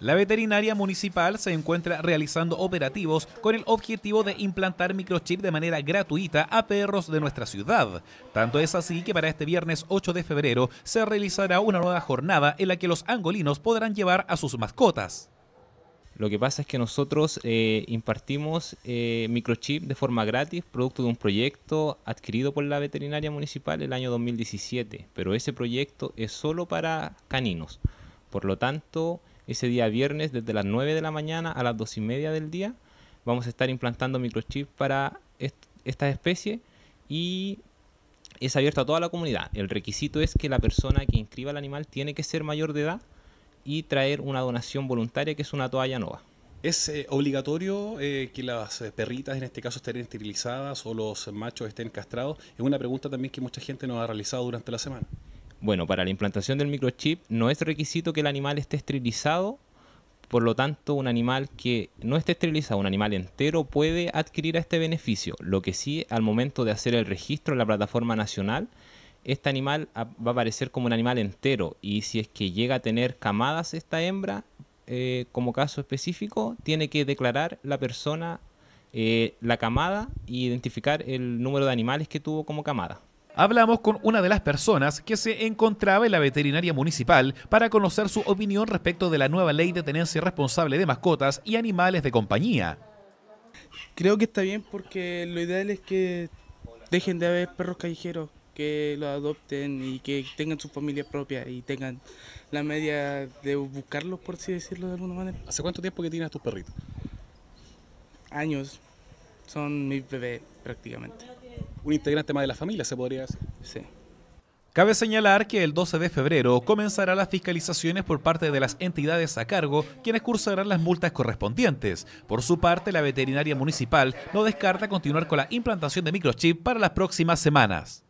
La veterinaria municipal se encuentra realizando operativos con el objetivo de implantar microchip de manera gratuita a perros de nuestra ciudad. Tanto es así que para este viernes 8 de febrero se realizará una nueva jornada en la que los angolinos podrán llevar a sus mascotas. Lo que pasa es que nosotros eh, impartimos eh, microchip de forma gratis, producto de un proyecto adquirido por la veterinaria municipal el año 2017, pero ese proyecto es solo para caninos. Por lo tanto, ese día viernes, desde las 9 de la mañana a las 2 y media del día, vamos a estar implantando microchips para estas especies y es abierto a toda la comunidad. El requisito es que la persona que inscriba al animal tiene que ser mayor de edad y traer una donación voluntaria que es una toalla nova. ¿Es eh, obligatorio eh, que las eh, perritas en este caso estén esterilizadas o los machos estén castrados? Es una pregunta también que mucha gente nos ha realizado durante la semana. Bueno, para la implantación del microchip no es requisito que el animal esté esterilizado, por lo tanto un animal que no esté esterilizado, un animal entero, puede adquirir este beneficio. Lo que sí, al momento de hacer el registro en la plataforma nacional, este animal va a aparecer como un animal entero y si es que llega a tener camadas esta hembra, eh, como caso específico, tiene que declarar la persona eh, la camada e identificar el número de animales que tuvo como camada. Hablamos con una de las personas que se encontraba en la veterinaria municipal para conocer su opinión respecto de la nueva ley de tenencia responsable de mascotas y animales de compañía. Creo que está bien porque lo ideal es que dejen de haber perros callejeros, que los adopten y que tengan su familia propia y tengan la media de buscarlos, por así decirlo de alguna manera. ¿Hace cuánto tiempo que tienes tus perritos? Años. Son mis bebés prácticamente un integrante más de la familia, se podría decir. Sí. Cabe señalar que el 12 de febrero comenzarán las fiscalizaciones por parte de las entidades a cargo, quienes cursarán las multas correspondientes. Por su parte, la veterinaria municipal no descarta continuar con la implantación de microchip para las próximas semanas.